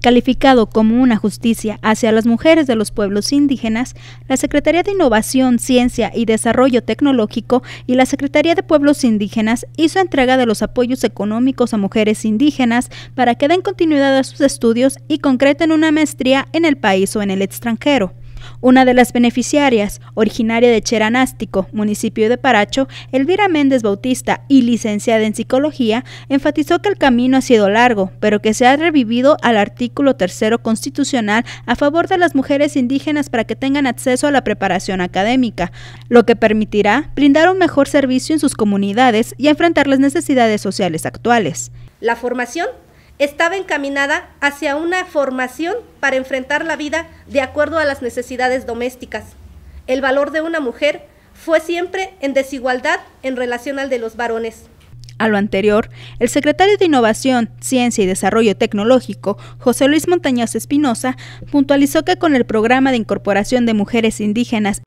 Calificado como una justicia hacia las mujeres de los pueblos indígenas, la Secretaría de Innovación, Ciencia y Desarrollo Tecnológico y la Secretaría de Pueblos Indígenas hizo entrega de los apoyos económicos a mujeres indígenas para que den continuidad a sus estudios y concreten una maestría en el país o en el extranjero. Una de las beneficiarias, originaria de Cheranástico, municipio de Paracho, Elvira Méndez Bautista y licenciada en psicología, enfatizó que el camino ha sido largo, pero que se ha revivido al artículo tercero constitucional a favor de las mujeres indígenas para que tengan acceso a la preparación académica, lo que permitirá brindar un mejor servicio en sus comunidades y enfrentar las necesidades sociales actuales. La formación estaba encaminada hacia una formación para enfrentar la vida de acuerdo a las necesidades domésticas. El valor de una mujer fue siempre en desigualdad en relación al de los varones. A lo anterior, el secretario de Innovación, Ciencia y Desarrollo Tecnológico, José Luis montañoz Espinosa, puntualizó que con el programa de incorporación de mujeres indígenas